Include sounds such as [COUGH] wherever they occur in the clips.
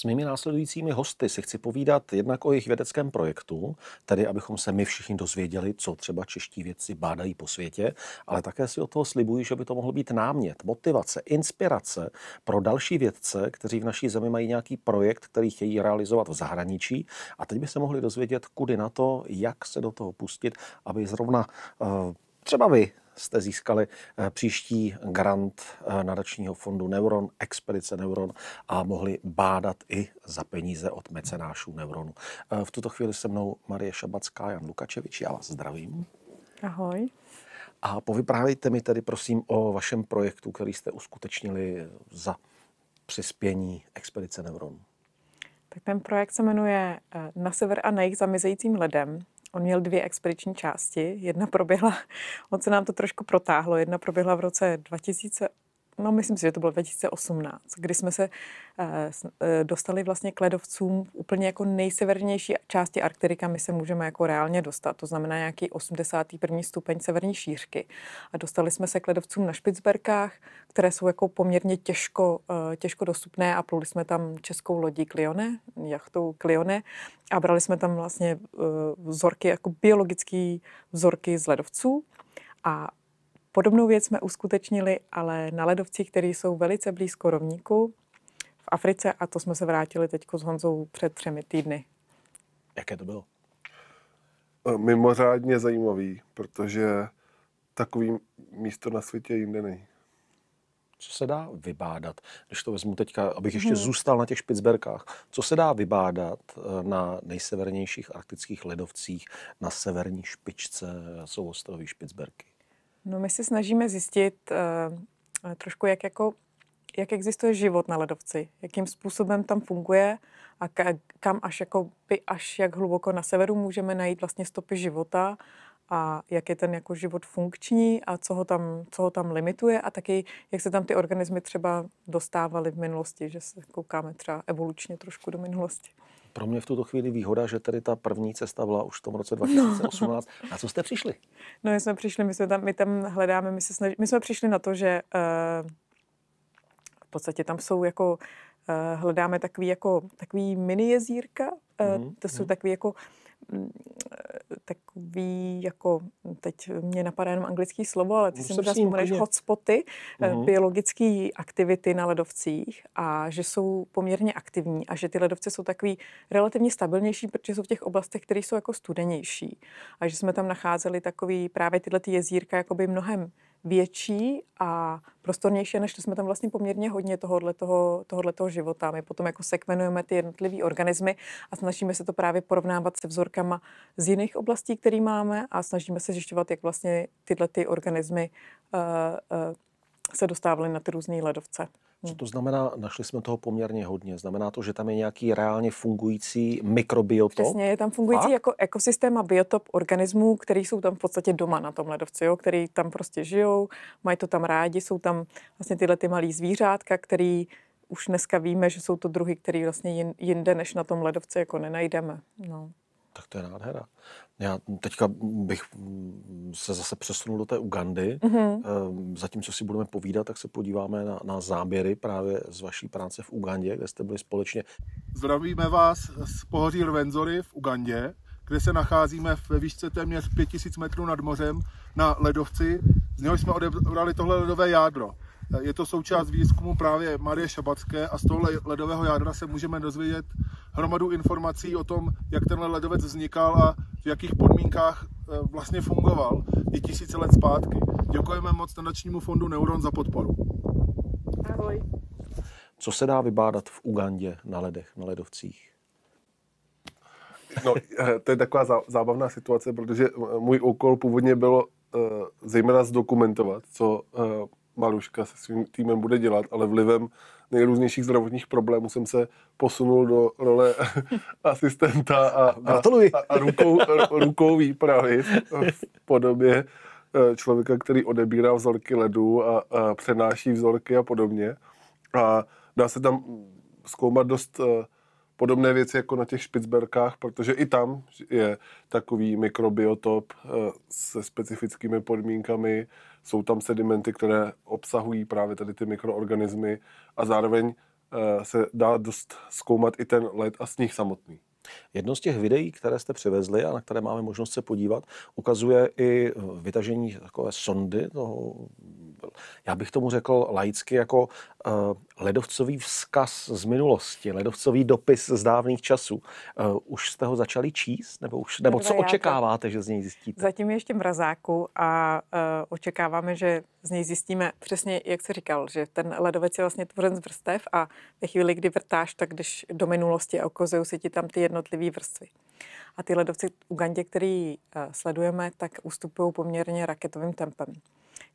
S mými následujícími hosty si chci povídat jednak o jejich vědeckém projektu, tedy abychom se my všichni dozvěděli, co třeba čeští vědci bádají po světě, ale také si o toho slibuji, že by to mohl být námět, motivace, inspirace pro další vědce, kteří v naší zemi mají nějaký projekt, který chtějí realizovat v zahraničí a teď by se mohli dozvědět, kudy na to, jak se do toho pustit, aby zrovna eh, třeba vy jste získali eh, příští grant eh, nadačního fondu Neuron, Expedice Neuron a mohli bádat i za peníze od mecenášů Neuronu. Eh, v tuto chvíli se mnou Marie Šabacká, Jan Lukačevič, já vás zdravím. Ahoj. A povyprávějte mi tedy prosím o vašem projektu, který jste uskutečnili za přispění Expedice Neuron. Tak ten projekt se jmenuje Na sever a na jich zamizejícím ledem. On měl dvě expediční části. Jedna proběhla, [LAUGHS] on se nám to trošku protáhlo, jedna proběhla v roce 2000 no myslím si, že to bylo 2018, kdy jsme se eh, eh, dostali vlastně k ledovcům úplně jako nejsevernější části kam my se můžeme jako reálně dostat, to znamená nějaký 81. stupeň severní šířky. A dostali jsme se k ledovcům na Špicberkách, které jsou jako poměrně těžko, eh, těžko dostupné a pluli jsme tam českou lodí Klione, jachtou Klione a brali jsme tam vlastně vzorky, jako biologické vzorky z ledovců. A Podobnou věc jsme uskutečnili, ale na ledovcích, které jsou velice blízko rovníku v Africe a to jsme se vrátili teď s Honzou před třemi týdny. Jaké to bylo? Eh, mimořádně zajímavý, protože takový místo na světě jinde není co se dá vybádat, když to vezmu teďka, abych ještě hmm. zůstal na těch Špicberkách, co se dá vybádat eh, na nejsevernějších arktických ledovcích na severní špičce souostroví Špicberky? No my se snažíme zjistit uh, trošku, jak, jako, jak existuje život na ledovci, jakým způsobem tam funguje a ka, kam až, jako by, až jak hluboko na severu můžeme najít vlastně stopy života a jak je ten jako život funkční a co ho, tam, co ho tam limituje a taky, jak se tam ty organismy třeba dostávaly v minulosti, že se koukáme třeba evolučně trošku do minulosti. Pro mě v tuto chvíli výhoda, že tady ta první cesta byla už v tom roce 2018. No. Na co jste přišli? No, my jsme přišli, my, jsme tam, my tam hledáme, my, se snaží, my jsme přišli na to, že uh, v podstatě tam jsou jako, uh, hledáme takový, jako, takový mini jezírka, uh, mm-hmm. to jsou mm. takový jako Mm, eh, takový, jako teď mě napadá jenom anglický slovo, ale ty si možná vzpomeneš hotspoty, mm-hmm. Eh, biologické aktivity na ledovcích a že jsou poměrně aktivní a že ty ledovce jsou takový relativně stabilnější, protože jsou v těch oblastech, které jsou jako studenější a že jsme tam nacházeli takový právě tyhle ty jezírka jakoby mnohem větší a prostornější, Než jsme tam vlastně poměrně hodně tohohle toho, tohoto života. My potom jako sekvenujeme ty jednotlivé organismy a snažíme se to právě porovnávat se vzorkama z jiných oblastí, které máme a snažíme se zjišťovat, jak vlastně tyhle ty organismy uh, uh, se dostávaly na ty různé ledovce. Co hm. to znamená, našli jsme toho poměrně hodně. Znamená to, že tam je nějaký reálně fungující mikrobiotop? Přesně, je tam fungující a? jako ekosystém a biotop organismů, který jsou tam v podstatě doma na tom ledovci, jo? který tam prostě žijou, mají to tam rádi, jsou tam vlastně tyhle ty malý zvířátka, který už dneska víme, že jsou to druhy, které vlastně jinde než na tom ledovci jako nenajdeme. No. Tak to je nádhera. Já teďka bych mm, se zase přesunul do té Ugandy. Mm-hmm. Ehm, Zatímco si budeme povídat, tak se podíváme na, na záběry právě z vaší práce v Ugandě, kde jste byli společně. Zdravíme vás z pohoří Rvenzory v Ugandě, kde se nacházíme ve výšce téměř 5000 metrů nad mořem na ledovci. Z něho jsme odebrali tohle ledové jádro. Je to součást výzkumu právě Marie Šabatské a z tohle ledového jádra se můžeme dozvědět hromadu informací o tom, jak tenhle ledovec vznikal a v jakých podmínkách eh, vlastně fungoval i tisíce let zpátky. Děkujeme moc nadačnímu fondu Neuron za podporu. Ahoj. Co se dá vybádat v Ugandě na ledech, na ledovcích? No, eh, to je taková zábavná situace, protože eh, můj úkol původně bylo zejména zdokumentovat, co Maruška se svým týmem bude dělat, ale vlivem nejrůznějších zdravotních problémů jsem se posunul do role [LAUGHS] asistenta a, a, a, a rukou, rukou výpravy v podobě eh, člověka, který odebírá vzorky ledu a, a přenáší vzorky a podobně. A dá se tam zkoumat dost eh, podobné věci jako na těch Špicberkách, protože i tam je takový mikrobiotop eh, se specifickými podmínkami, jsou tam sedimenty, které obsahují právě tady ty mikroorganismy a zároveň eh, se dá dost zkoumat i ten led a sníh samotný. Jedno z těch videí, které jste přivezli a na které máme možnost se podívat, ukazuje i vytažení takové sondy toho já bych tomu řekl laicky jako uh, ledovcový vzkaz z minulosti, ledovcový dopis z dávných časů. Uh, už jste ho začali číst? Nebo, už, nebo co očekáváte, to... že z něj zjistíte? Zatím ještě mrazáku a uh, očekáváme, že z něj zjistíme přesně, jak se říkal, že ten ledovec je vlastně tvořen z vrstev a ve chvíli, kdy vrtáš, tak když do minulosti a okozují se ti tam ty jednotlivé vrstvy. A ty ledovci v Ugandě, který sledujeme, tak ustupují poměrně raketovým tempem.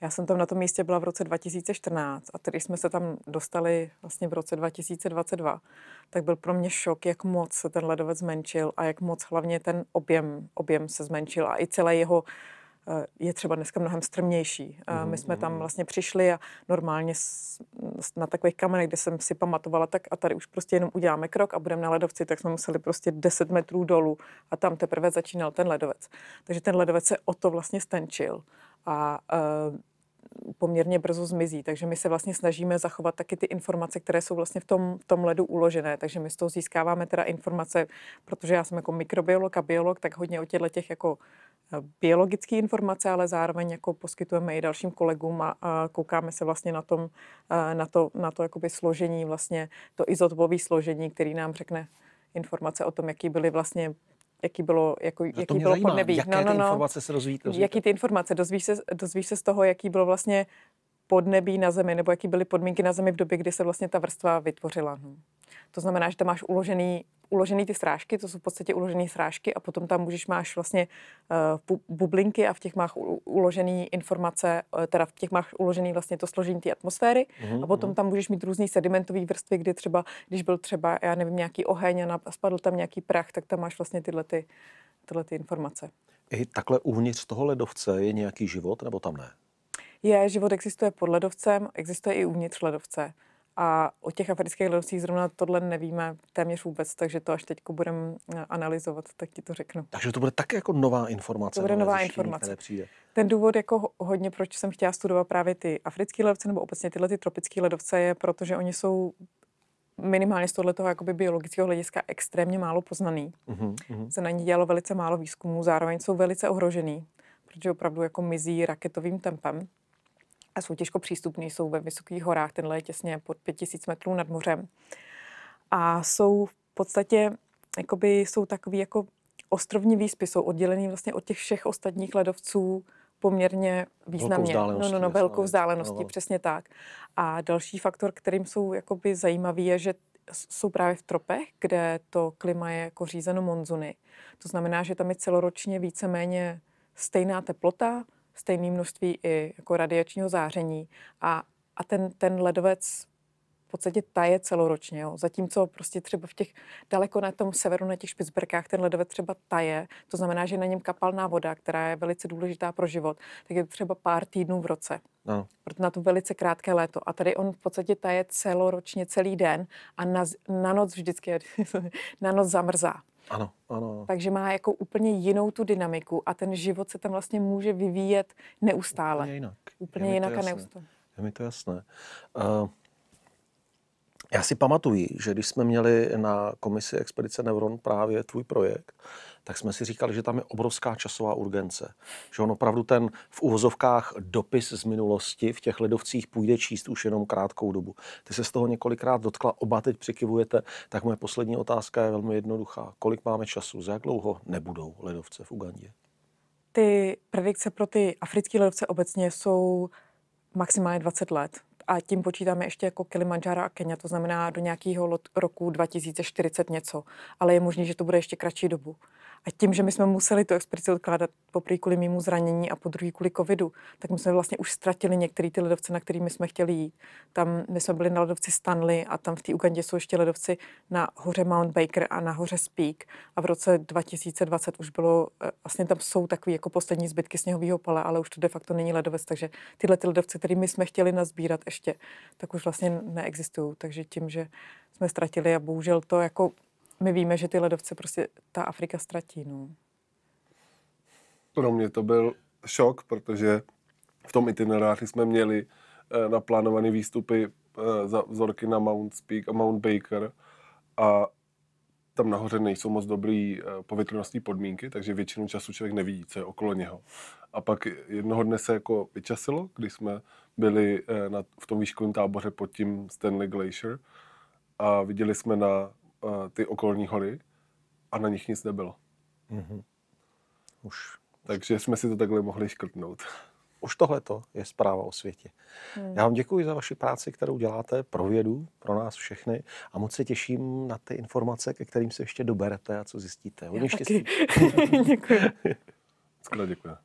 Já jsem tam na tom místě byla v roce 2014 a tedy jsme se tam dostali vlastně v roce 2022, tak byl pro mě šok, jak moc se ten ledovec zmenšil a jak moc hlavně ten objem, objem se zmenšil a i celé jeho eh, je třeba dneska mnohem strmější. Mhm, my jsme mhm, tam mhm. vlastně přišli a normálně na takových kamenech, kde jsem si pamatovala, tak a tady už prostě jenom uděláme krok a budeme na ledovci, tak jsme museli prostě 10 metrů dolů a tam teprve začínal ten ledovec. Takže ten ledovec se o to vlastně stenčil a poměrně brzo zmizí. Takže my se vlastně snažíme zachovat taky ty informace, které jsou vlastně v tom, v tom ledu uložené. Takže my z toho získáváme teda informace, protože já jsem jako mikrobiolog a biolog, tak hodně o těchto těch jako eh, biologické informace, ale zároveň jako poskytujeme i dalším kolegům a, a koukáme se vlastně na, tom, eh, na to, na to jakoby složení, vlastně to izotopové složení, který nám řekne informace o tom, jaký byly vlastně jaký bylo, jako, no, to jaký bylo podnebí. Jaké no, no, no. informace se dozvíte? dozvíte? Jaký ty informace? Dozvíš se, dozvíš se z toho, jaký bylo vlastně podnebí na Zemi, nebo jaký byly podmínky na Zemi v době, kdy se vlastně ta vrstva vytvořila. Hm. To znamená, že tam máš uložený uložené ty srážky, to jsou v podstatě uložené srážky a potom tam můžeš, máš vlastně uh, bublinky a v těch máš uložené informace, uh, teda v těch máš uložené vlastně to složení té atmosféry mm-hmm. a potom mhm. tam můžeš mít různé sedimentové vrstvy, kdy třeba, když byl třeba, já nevím, nějaký oheň a spadl tam nějaký prach, tak tam máš vlastně tyhle ty, tyhle ty informace. I takhle uvnitř toho ledovce je nějaký život nebo tam ne? Je, život existuje pod ledovcem, existuje i uvnitř ledovce. A o těch afrických ledovcích zrovna tohle nevíme téměř vůbec, takže to až teď budeme eh, analyzovat, tak ti to řeknu. Takže to bude také jako nová informace. To bude nová zjištění, informace. Ten důvod jako hodně, proč jsem chtěla studovat právě ty africké ledovce nebo obecně tyhle ty tropické ledovce, je protože oni jsou minimálně z tohoto jakoby biologického hlediska extrémně málo poznaný. Uhum, uhum. Se na ně dělalo velice málo výzkumů, zároveň jsou velice ohrožený, protože opravdu jako mizí raketovým tempem a jsou těžko přístupné, jsou ve vysokých horách, tenhle je těsně pod 5000 metrů nad mořem. A jsou v podstatě, jakoby, jsou takový jako ostrovní výspy, jsou oddělený vlastně od těch všech ostatních ledovců poměrně významně. Velkou no, no, no, velkou vzdáleností, no, přesně tak. A další faktor, kterým jsou jakoby zajímavý, je, že jsou právě v tropech, kde to klima je jako řízeno monzuny. To znamená, že tam je celoročně víceméně stejná teplota, stejné množství i jako radiačního záření a, a ten, ten ledovec v podstatě taje celoročně. Jo. Zatímco prostě třeba v těch daleko na tom severu, na těch špicberkách, ten ledovec třeba taje, to znamená, že na něm kapalná voda, která je velice důležitá pro život, tak je to třeba pár týdnů v roce. Ano. Proto na to velice krátké léto. A tady on v podstatě taje celoročně celý den a na, na noc vždycky, [LAUGHS] na noc zamrzá. Ano, ano. Takže má jako úplně jinou tu dynamiku a ten život se tam vlastně může vyvíjet neustále. Úplně jinak. Úplně je jinak a neustále. Je mi to jasné. Uh, já si pamatuju, že když jsme měli na komisi Expedice Neuron právě tvůj projekt, tak jsme si říkali, že tam je obrovská časová urgence. Že on opravdu ten v uvozovkách dopis z minulosti v těch ledovcích půjde číst už jenom krátkou dobu. Ty se z toho několikrát dotkla, oba teď přikivujete, tak moje poslední otázka je velmi jednoduchá. Kolik máme času? Za jak dlouho nebudou ledovce v Ugandě? Ty predikce pro ty africké ledovce obecně jsou maximálně 20 let a tím počítáme ještě jako Kilimanjaro a Kenya, to znamená do nějakého roku 2040 něco, ale je možné, že to bude ještě kratší dobu. A tím, že my jsme museli tu expedici odkládat poprvé kvůli mému zranění a po druhý kvůli covidu, tak my jsme vlastně už ztratili některé ty ledovce, na kterými jsme chtěli jít. Tam my jsme byli na ledovci Stanley a tam v té Ugandě jsou ještě ledovci na hoře Mount Baker a na hoře Speak. A v roce 2020 už bylo, eh, vlastně tam jsou takové jako poslední zbytky sněhového pole, ale už to de facto není ledovec, takže tyhle ty ledovce, které my jsme chtěli nazbírat ještě, tak už vlastně neexistují. Takže tím, že jsme ztratili a bohužel to jako my víme, že ty ledovce prostě ta Afrika ztratí. No. Pro mě to byl šok, protože v tom itineráři jsme měli eh, naplánované výstupy eh, za vzorky na Mount Speak a Mount Baker a tam nahoře nejsou moc dobrý eh, povětrnostní podmínky, takže většinu času člověk nevidí, co je okolo něho. A pak jednoho dne se jako vyčasilo, když jsme byli eh, na, v tom výškovém táboře pod tím Stanley Glacier a viděli jsme na Eh, ty okolní hory a na nich nic nebylo. Mm-hmm. Už. Takže jsme si to takhle mohli škrtnout. Už tohle je zpráva o světě. Hmm. Já vám děkuji za vaši práci, kterou děláte pro vědu, pro nás všechny a moc se těším na ty informace, ke kterým se ještě doberete a co zjistíte. Hodně štěstí. [LAUGHS] děkuji. Skoro děkuji.